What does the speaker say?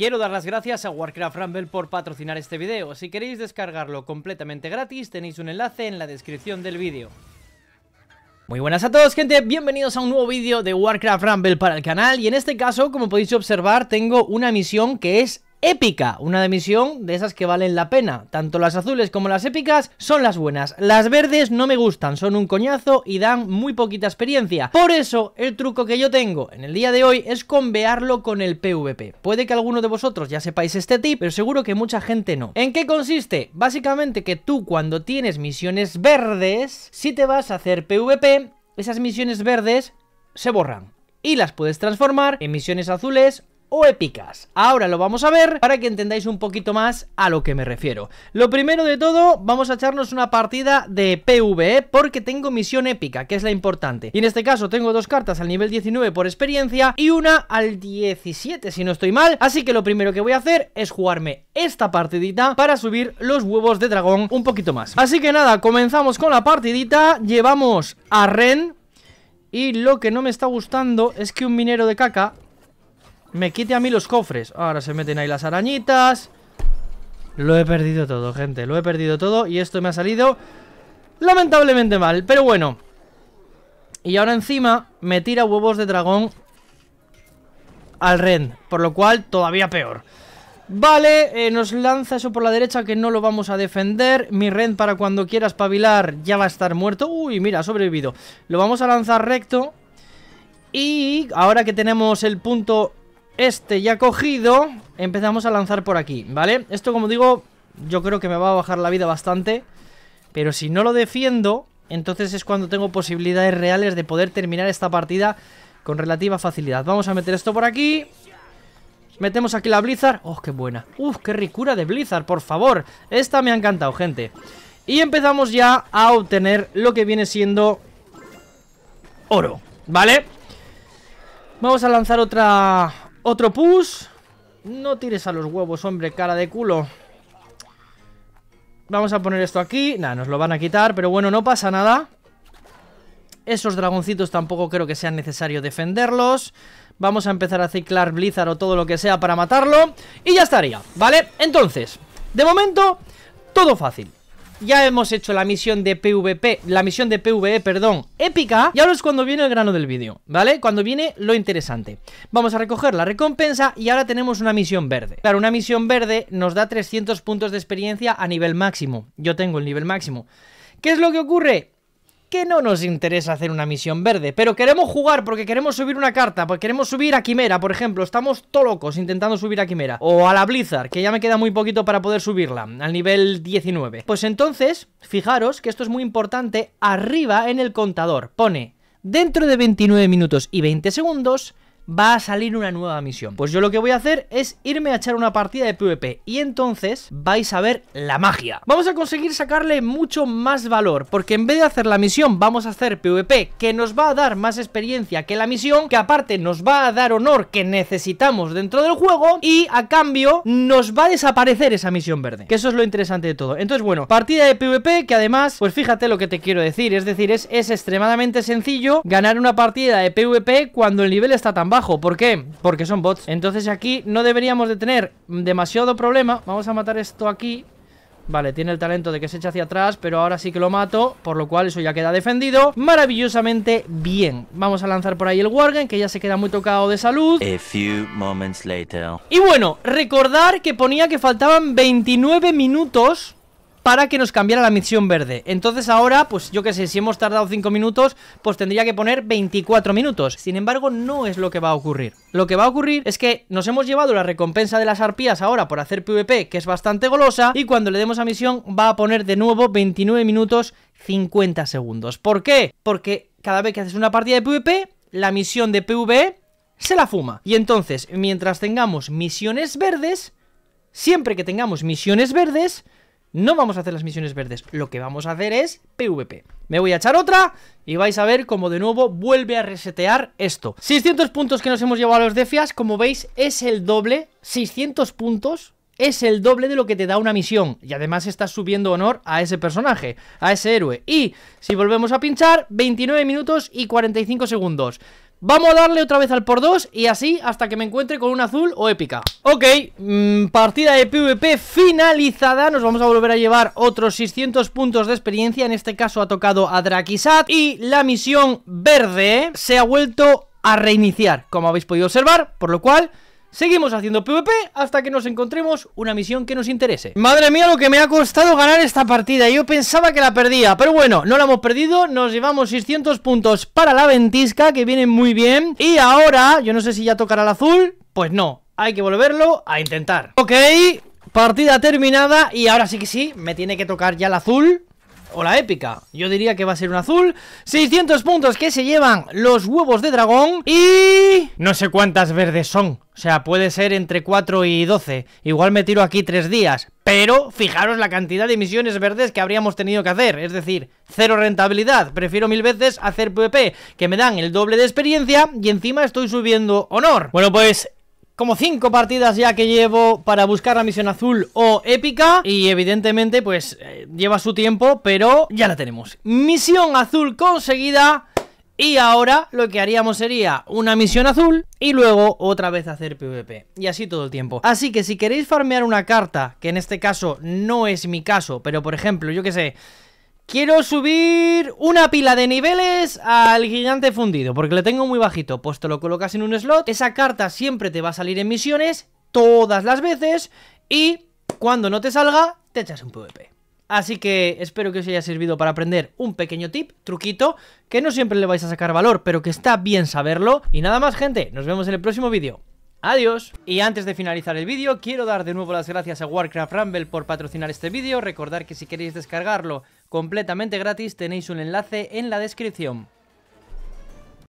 Quiero dar las gracias a Warcraft Rumble por patrocinar este video. Si queréis descargarlo completamente gratis, tenéis un enlace en la descripción del vídeo. Muy buenas a todos gente, bienvenidos a un nuevo vídeo de Warcraft Rumble para el canal y en este caso como podéis observar tengo una misión que es épica, una misión de esas que valen la pena. Tanto las azules como las épicas son las buenas. Las verdes no me gustan, son un coñazo y dan muy poquita experiencia. Por eso, el truco que yo tengo en el día de hoy es convearlo con el PvP. Puede que alguno de vosotros ya sepáis este tip, pero seguro que mucha gente no. ¿En qué consiste? Básicamente que tú cuando tienes misiones verdes, si te vas a hacer PvP, esas misiones verdes se borran y las puedes transformar en misiones azules o épicas. Ahora lo vamos a ver para que entendáis un poquito más a lo que me refiero. Lo primero de todo, vamos a echarnos una partida de PvE ¿eh? porque tengo misión épica, que es la importante. Y en este caso tengo dos cartas al nivel 19 por experiencia y una al 17 si no estoy mal. Así que lo primero que voy a hacer es jugarme esta partidita para subir los huevos de dragón un poquito más. Así que nada, comenzamos con la partidita. Llevamos a Ren, y lo que no me está gustando es que un minero de caca me quite a mí los cofres Ahora se meten ahí las arañitas Lo he perdido todo, gente Lo he perdido todo y esto me ha salido Lamentablemente mal, pero bueno Y ahora encima Me tira huevos de dragón Al Ren Por lo cual todavía peor Vale, eh, nos lanza eso por la derecha que no lo vamos a defender. Mi Ren para cuando quieras espabilar ya va a estar muerto. Uy, mira, ha sobrevivido. Lo vamos a lanzar recto. Y ahora que tenemos el punto este ya cogido, empezamos a lanzar por aquí, ¿vale? Esto, como digo, yo creo que me va a bajar la vida bastante. Pero si no lo defiendo, entonces es cuando tengo posibilidades reales de poder terminar esta partida con relativa facilidad. Vamos a meter esto por aquí. Metemos aquí la Blizzard. ¡Oh, qué buena! ¡Uf, qué ricura de Blizzard, por favor! Esta me ha encantado, gente. Y empezamos ya a obtener lo que viene siendo oro, ¿vale? Vamos a lanzar otra otro push. No tires a los huevos, hombre, cara de culo. Vamos a poner esto aquí. Nada, nos lo van a quitar, pero bueno, no pasa nada. Esos dragoncitos tampoco creo que sea necesario defenderlos. Vamos a empezar a ciclar Blizzard o todo lo que sea para matarlo. Y ya estaría, ¿vale? Entonces, de momento, todo fácil. Ya hemos hecho la misión de PvP, la misión de PvE, perdón, épica. Y ahora es cuando viene el grano del vídeo, ¿vale? Cuando viene lo interesante. Vamos a recoger la recompensa y ahora tenemos una misión verde. Claro, una misión verde nos da 300 puntos de experiencia a nivel máximo. Yo tengo el nivel máximo. ¿Qué es lo que ocurre? que no nos interesa hacer una misión verde, pero queremos jugar porque queremos subir una carta, porque queremos subir a Quimera, por ejemplo, estamos to locos intentando subir a Quimera, o a la Blizzard, que ya me queda muy poquito para poder subirla, al nivel 19. Pues entonces, fijaros que esto es muy importante, arriba en el contador pone, dentro de 29 minutos y 20 segundos, va a salir una nueva misión. Pues yo lo que voy a hacer es irme a echar una partida de PvP y entonces vais a ver la magia. Vamos a conseguir sacarle mucho más valor, porque en vez de hacer la misión vamos a hacer PvP, que nos va a dar más experiencia que la misión, que aparte nos va a dar honor que necesitamos dentro del juego y a cambio nos va a desaparecer esa misión verde, que eso es lo interesante de todo. Entonces bueno, partida de PvP que además, pues fíjate lo que te quiero decir, es decir, es, es extremadamente sencillo ganar una partida de PvP cuando el nivel está tan bajo ¿Por qué? Porque son bots Entonces aquí no deberíamos de tener demasiado problema Vamos a matar esto aquí Vale, tiene el talento de que se echa hacia atrás Pero ahora sí que lo mato, por lo cual eso ya queda defendido Maravillosamente bien Vamos a lanzar por ahí el wargen, Que ya se queda muy tocado de salud Y bueno, recordar que ponía que faltaban 29 minutos para que nos cambiara la misión verde. Entonces ahora, pues yo que sé, si hemos tardado 5 minutos, pues tendría que poner 24 minutos. Sin embargo, no es lo que va a ocurrir. Lo que va a ocurrir es que nos hemos llevado la recompensa de las arpías ahora por hacer PvP, que es bastante golosa, y cuando le demos a misión va a poner de nuevo 29 minutos 50 segundos. ¿Por qué? Porque cada vez que haces una partida de PvP, la misión de PvE se la fuma. Y entonces, mientras tengamos misiones verdes, siempre que tengamos misiones verdes, no vamos a hacer las misiones verdes, lo que vamos a hacer es PvP. Me voy a echar otra y vais a ver cómo de nuevo vuelve a resetear esto. 600 puntos que nos hemos llevado a los defias, como veis, es el doble. 600 puntos es el doble de lo que te da una misión. Y además estás subiendo honor a ese personaje, a ese héroe. Y si volvemos a pinchar, 29 minutos y 45 segundos. Vamos a darle otra vez al por 2 y así hasta que me encuentre con un azul o épica Ok, mm, partida de PvP finalizada Nos vamos a volver a llevar otros 600 puntos de experiencia En este caso ha tocado a Drakisat Y la misión verde se ha vuelto a reiniciar Como habéis podido observar, por lo cual... Seguimos haciendo PvP hasta que nos encontremos una misión que nos interese Madre mía lo que me ha costado ganar esta partida Yo pensaba que la perdía, pero bueno, no la hemos perdido Nos llevamos 600 puntos para la ventisca, que viene muy bien Y ahora, yo no sé si ya tocará el azul Pues no, hay que volverlo a intentar Ok, partida terminada Y ahora sí que sí, me tiene que tocar ya el azul o la épica. Yo diría que va a ser un azul. 600 puntos que se llevan los huevos de dragón y... No sé cuántas verdes son. O sea, puede ser entre 4 y 12. Igual me tiro aquí 3 días. Pero fijaros la cantidad de misiones verdes que habríamos tenido que hacer. Es decir, cero rentabilidad. Prefiero mil veces hacer PP que me dan el doble de experiencia y encima estoy subiendo honor. Bueno, pues como cinco partidas ya que llevo para buscar la misión azul o épica y evidentemente pues eh, lleva su tiempo, pero ya la tenemos. Misión azul conseguida y ahora lo que haríamos sería una misión azul y luego otra vez hacer PvP. Y así todo el tiempo. Así que si queréis farmear una carta, que en este caso no es mi caso, pero por ejemplo, yo que sé, Quiero subir una pila de niveles al gigante fundido, porque le tengo muy bajito. Pues te lo colocas en un slot. Esa carta siempre te va a salir en misiones, todas las veces, y cuando no te salga, te echas un PvP. Así que espero que os haya servido para aprender un pequeño tip, truquito, que no siempre le vais a sacar valor, pero que está bien saberlo. Y nada más, gente, nos vemos en el próximo vídeo. ¡Adiós! Y antes de finalizar el vídeo, quiero dar de nuevo las gracias a Warcraft Rumble por patrocinar este vídeo. Recordar que si queréis descargarlo completamente gratis, tenéis un enlace en la descripción.